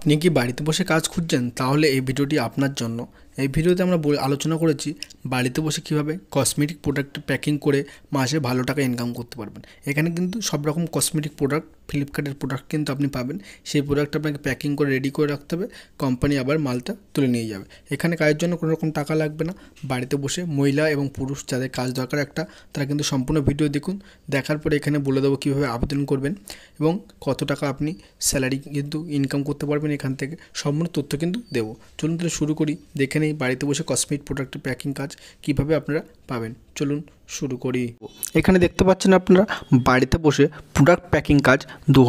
আপনি কি বাড়িতে বসে কাজ খুঁজছেন তাহলে এই ভিডিওটি আপনার জন্য এই ভিডিওতে আমরা আলোচনা করেছি বাড়িতে বসে কিভাবে কসমেটিক প্রোডাক্ট প্যাকিং করে মাসে ভালো টাকা ইনকাম করতে পারবেন এখানে কিন্তু সব রকম কসমেটিক প্রোডাক্ট ফ্লিপকার্টের প্রোডাক্ট কিন্তু আপনি পাবেন সেই প্রোডাক্ট আপনাকে প্যাকিং করে রেডি করে রাখতে হবে কোম্পানি আবার মালটা তুলে নিয়ে যাবে এখানে কাজের জন্য কোনো রকম টাকা লাগবে না বাড়িতে বসে মহিলা এবং পুরুষ যাদের কাজ দরকার একটা তারা কিন্তু সম্পূর্ণ ভিডিও দেখুন দেখার পরে এখানে বলে দেবো কীভাবে আবেদন করবেন এবং কত টাকা আপনি স্যালারি কিন্তু ইনকাম করতে পারবেন এখান থেকে সম্পূর্ণ তথ্য কিন্তু দেবো চলুন তাহলে শুরু করি দেখে নিই নেই বাড়িতে বসে কসমেটিক প্রোডাক্টের প্যাকিং কাজ কিভাবে আপনারা পাবেন চলুন শুরু করি এখানে দেখতে পাচ্ছেন আপনারা বাড়িতে বসে প্রোডাক্ট প্যাকিং কাজ দু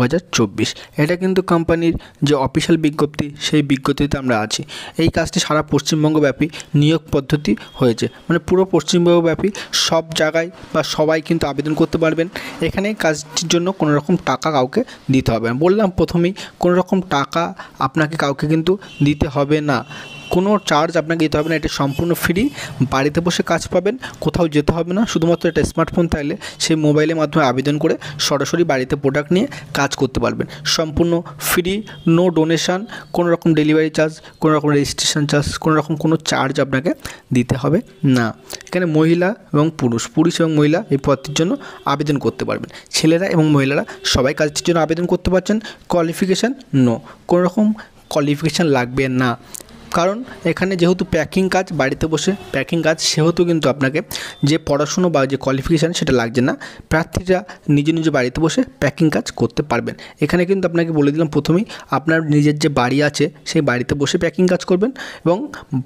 এটা কিন্তু কোম্পানির যে অফিসিয়াল বিজ্ঞপ্তি সেই বিজ্ঞপ্তিতে আমরা আছি এই কাজটি সারা পশ্চিমবঙ্গব্যাপী নিয়োগ পদ্ধতি হয়েছে মানে পুরো পশ্চিমবঙ্গব্যাপী সব জায়গায় বা সবাই কিন্তু আবেদন করতে পারবেন এখানে কাজটির জন্য কোনো রকম টাকা কাউকে দিতে হবে বললাম প্রথমেই কোনো রকম টাকা আপনাকে কাউকে কিন্তু দিতে হবে না কোনো চার্জ আপনাকে দিতে হবে না এটা সম্পূর্ণ ফ্রি বাড়িতে বসে কাজ পাবেন কোথাও যেতে হবে না শুধুমাত্র একটা স্মার্টফোন থাকলে সেই মোবাইলের মাধ্যমে আবেদন করে সরাসরি বাড়িতে প্রোডাক্ট নিয়ে কাজ করতে পারবেন সম্পূর্ণ ফ্রি নো ডোনেশান কোনো রকম ডেলিভারি চার্জ কোনো রকম রেজিস্ট্রেশন চার্জ কোনো রকম কোনো চার্জ আপনাকে দিতে হবে না এখানে মহিলা এবং পুরুষ পুরুষ এবং মহিলা এই পদটির জন্য আবেদন করতে পারবেন ছেলেরা এবং মহিলারা সবাই কাজটির জন্য আবেদন করতে পারছেন কোয়ালিফিকেশান নো কোনো রকম কোয়ালিফিকেশান লাগবে না কারণ এখানে যেহেতু প্যাকিং কাজ বাড়িতে বসে প্যাকিং কাজ সেহেতু কিন্তু আপনাকে যে পড়াশুনো বা যে কোয়ালিফিকেশান সেটা লাগছে না প্রার্থীরা নিজ নিজ বাড়িতে বসে প্যাকিং কাজ করতে পারবেন এখানে কিন্তু আপনাকে বলে দিলাম প্রথমেই আপনার নিজের যে বাড়ি আছে সেই বাড়িতে বসে প্যাকিং কাজ করবেন এবং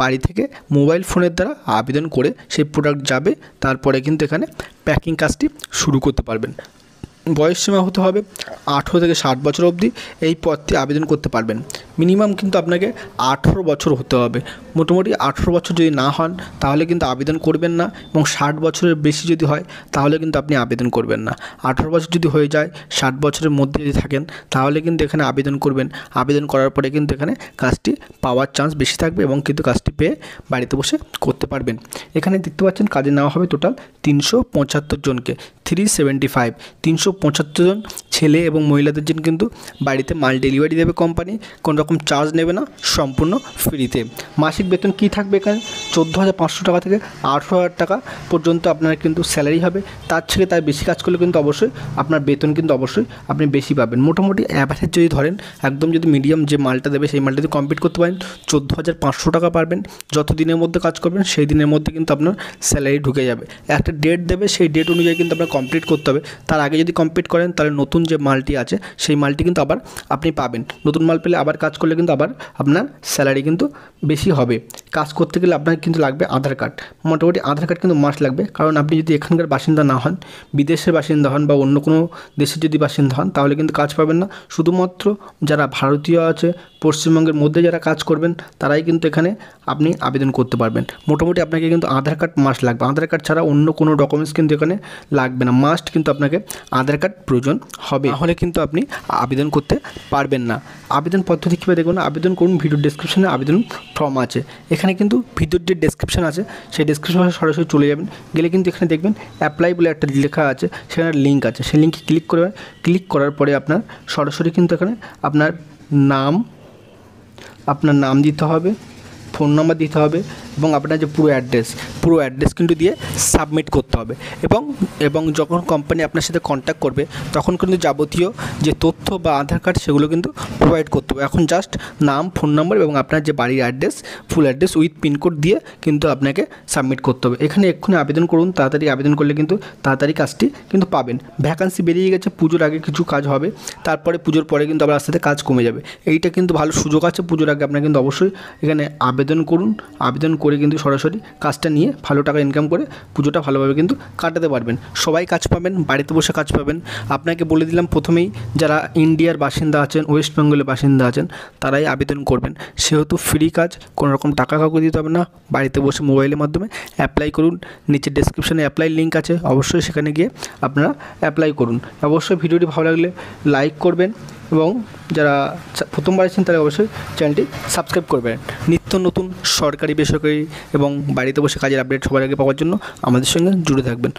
বাড়ি থেকে মোবাইল ফোনের দ্বারা আবেদন করে সেই প্রোডাক্ট যাবে তারপরে কিন্তু এখানে প্যাকিং কাজটি শুরু করতে পারবেন বয়সসীমা হতে হবে আঠেরো থেকে ষাট বছর অবধি এই পদটি আবেদন করতে পারবেন মিনিমাম কিন্তু আপনাকে আঠেরো বছর হতে হবে মোটামুটি আঠেরো বছর যদি না হন তাহলে কিন্তু আবেদন করবেন না এবং ষাট বছরের বেশি যদি হয় তাহলে কিন্তু আপনি আবেদন করবেন না আঠেরো বছর যদি হয়ে যায় ষাট বছরের মধ্যে যদি থাকেন তাহলে কিন্তু এখানে আবেদন করবেন আবেদন করার পরে কিন্তু এখানে কাজটি পাওয়ার চান্স বেশি থাকবে এবং কিন্তু কাজটি পেয়ে বাড়িতে বসে করতে পারবেন এখানে দেখতে পাচ্ছেন কাজে নেওয়া হবে টোটাল তিনশো পঁচাত্তর জনকে থ্রি সেভেন্টি ফাইভ তিনশো পঁচাত্তর জন ছেলে এবং মহিলাদের জন্য কিন্তু বাড়িতে মাল ডেলিভারি দেবে কোম্পানি কোনো রকম চার্জ নেবে না সম্পূর্ণ ফ্রিতে মাসিক বেতন কি থাকবে এখানে চোদ্দো হাজার পাঁচশো টাকা থেকে আঠেরো হাজার টাকা পর্যন্ত আপনার কিন্তু স্যালারি হবে তার থেকে তার বেশি কাজ করলে কিন্তু অবশ্যই আপনার বেতন কিন্তু অবশ্যই আপনি বেশি পাবেন মোটামুটি অ্যাভারেজ যদি ধরেন একদম যদি মিডিয়াম যে মালটা দেবে সেই মালটা যদি কমপ্লিট করতে পারেন চোদ্দো হাজার পাঁচশো টাকা পারবেন যত দিনের মধ্যে কাজ করবেন সেই দিনের মধ্যে কিন্তু আপনার স্যালারি ঢুকে যাবে একটা ডেট দেবে সেই ডেট অনুযায়ী কিন্তু আপনার কমপ্লিট করতে হবে তার আগে যদি কমপ্লিট করেন তাহলে নতুন যে মালটি আছে সেই মালটি কিন্তু আবার আপনি পাবেন নতুন মাল পেলে আবার কাজ করলে কিন্তু আবার আপনার স্যালারি কিন্তু বেশি হবে কাজ করতে গেলে আপনার কিন্তু লাগবে আধার কার্ড মোটামুটি আধার কার্ড কিন্তু মাস লাগবে কারণ আপনি যদি এখানকার বাসিন্দা না হন বিদেশের বাসিন্দা হন বা অন্য কোনো দেশের যদি বাসিন্দা হন তাহলে কিন্তু কাজ পাবেন না শুধুমাত্র যারা ভারতীয় আছে পশ্চিমবঙ্গের মধ্যে যারা কাজ করবেন তারাই কিন্তু এখানে আপনি আবেদন করতে পারবেন মোটামুটি আপনাকে কিন্তু আধার কার্ড মাস লাগবে আধার কার্ড ছাড়া অন্য কোনো ডকুমেন্টস কিন্তু এখানে লাগবে না মাস্ট কিন্তু আপনাকে আধার কার্ড প্রয়োজন হবে তাহলে কিন্তু আপনি আবেদন করতে পারবেন না আবেদন পদ্ধতি কীভাবে দেখুন আবেদন করুন ভিডিও ডেসক্রিপশানে আবেদন ফর্ম আছে এখানে কিন্তু ভিডিওর যে ডেসক্রিপশান আছে সেই ডেসক্রিপশানে সরাসরি চলে যাবেন গেলে কিন্তু এখানে দেখবেন অ্যাপ্লাই বলে একটা লেখা আছে সেখানে লিঙ্ক আছে সেই লিঙ্কে ক্লিক করবেন ক্লিক করার পরে আপনার সরাসরি কিন্তু এখানে আপনার নাম আপনার নাম দিতে হবে ফোন নাম্বার দিতে হবে এবং আপনার যে পুরো অ্যাড্রেস পুরো অ্যাড্রেস কিন্তু দিয়ে সাবমিট করতে হবে এবং এবং যখন কোম্পানি আপনার সাথে কন্ট্যাক্ট করবে তখন কিন্তু যাবতীয় যে তথ্য বা আধার কার্ড সেগুলো কিন্তু প্রোভাইড করতে হবে এখন জাস্ট নাম ফোন নম্বর এবং আপনার যে বাড়ির address full address with pincode দিয়ে কিন্তু আপনাকে সাবমিট করতে হবে এখানে এক্ষুনি আবেদন করুন তাড়াতাড়ি আবেদন করলে কিন্তু তাড়াতাড়ি কাজটি কিন্তু পাবেন ভ্যাকান্সি বেরিয়ে গেছে পুজোর আগে কিছু কাজ হবে তারপরে পুজোর পরে কিন্তু আবার আস্তে কাজ কমে যাবে এইটা কিন্তু ভালো সুযোগ আছে পুজোর আগে আপনার কিন্তু অবশ্যই এখানে আবেদন করুন আবেদন করে কিন্তু সরাসরি কাজটা নিয়ে ভালো টাকা ইনকাম করে পুজোটা ভালোভাবে কিন্তু কাটাতে পারবেন সবাই কাজ পাবেন বাড়িতে বসে কাজ পাবেন আপনাকে বলে দিলাম প্রথমেই যারা ইন্ডিয়ার বাসিন্দা আছেন ওয়েস্ট বেঙ্গলের বাসিন্দা আছেন তারাই আবেদন করবেন সেহেতু ফ্রি কাজ কোনো রকম টাকা কাউকে দিতে হবে না বাড়িতে বসে মোবাইলের মাধ্যমে অ্যাপ্লাই করুন নিচে ডেসক্রিপশানে অ্যাপ্লাই লিঙ্ক আছে অবশ্যই সেখানে গিয়ে আপনারা অ্যাপ্লাই করুন অবশ্যই ভিডিওটি ভালো লাগলে লাইক করবেন এবং যারা প্রথমবার আছেন তারা অবশ্যই চ্যানেলটি সাবস্ক্রাইব করবেন নিত্য নতুন সরকারি বেসরকারি এবং বাড়িতে বসে কাজের আপডেট সবার আগে পাওয়ার জন্য আমাদের সঙ্গে জুড়ে থাকবেন